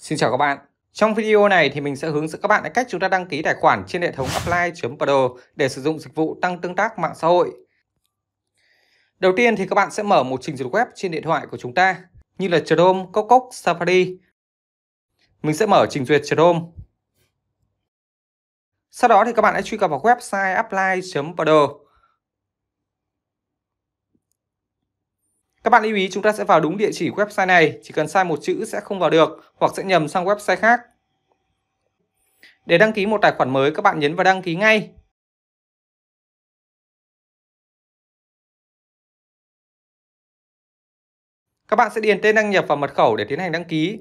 Xin chào các bạn. Trong video này thì mình sẽ hướng dẫn các bạn cách chúng ta đăng ký tài khoản trên hệ thống apply.pro để sử dụng dịch vụ tăng tương tác mạng xã hội. Đầu tiên thì các bạn sẽ mở một trình duyệt web trên điện thoại của chúng ta như là Chrome, Cococ, Safari. Mình sẽ mở trình duyệt Chrome. Sau đó thì các bạn hãy truy cập vào website apply.pro. Các bạn lưu ý chúng ta sẽ vào đúng địa chỉ website này, chỉ cần sai một chữ sẽ không vào được hoặc sẽ nhầm sang website khác. Để đăng ký một tài khoản mới các bạn nhấn vào đăng ký ngay. Các bạn sẽ điền tên đăng nhập và mật khẩu để tiến hành đăng ký.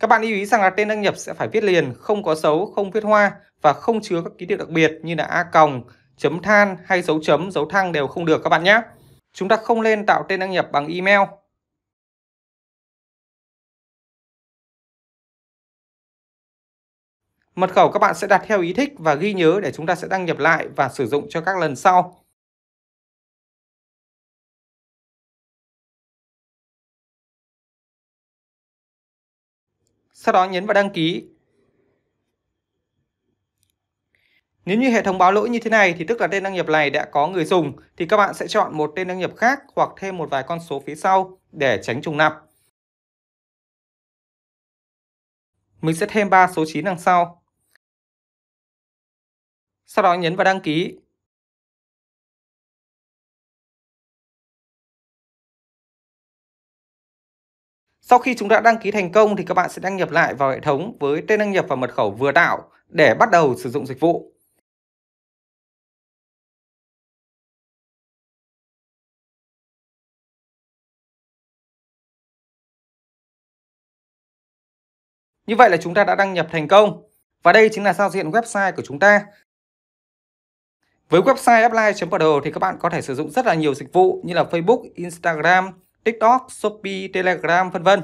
Các bạn lưu ý rằng là tên đăng nhập sẽ phải viết liền, không có dấu, không viết hoa và không chứa các ký tự đặc biệt như là a còng, chấm than hay dấu chấm, dấu thăng đều không được các bạn nhé. Chúng ta không nên tạo tên đăng nhập bằng email. Mật khẩu các bạn sẽ đặt theo ý thích và ghi nhớ để chúng ta sẽ đăng nhập lại và sử dụng cho các lần sau. Sau đó nhấn vào đăng ký Nếu như hệ thống báo lỗi như thế này thì tức là tên đăng nhập này đã có người dùng thì các bạn sẽ chọn một tên đăng nhập khác hoặc thêm một vài con số phía sau để tránh trùng lặp. Mình sẽ thêm 3 số 9 đằng sau. Sau đó nhấn vào đăng ký. Sau khi chúng đã đăng ký thành công thì các bạn sẽ đăng nhập lại vào hệ thống với tên đăng nhập và mật khẩu vừa tạo để bắt đầu sử dụng dịch vụ. Như vậy là chúng ta đã đăng nhập thành công. Và đây chính là giao diện website của chúng ta. Với website apply.pro thì các bạn có thể sử dụng rất là nhiều dịch vụ như là Facebook, Instagram, TikTok, Shopee, Telegram vân vân.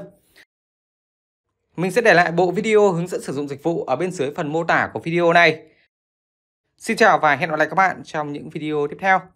Mình sẽ để lại bộ video hướng dẫn sử dụng dịch vụ ở bên dưới phần mô tả của video này. Xin chào và hẹn gặp lại các bạn trong những video tiếp theo.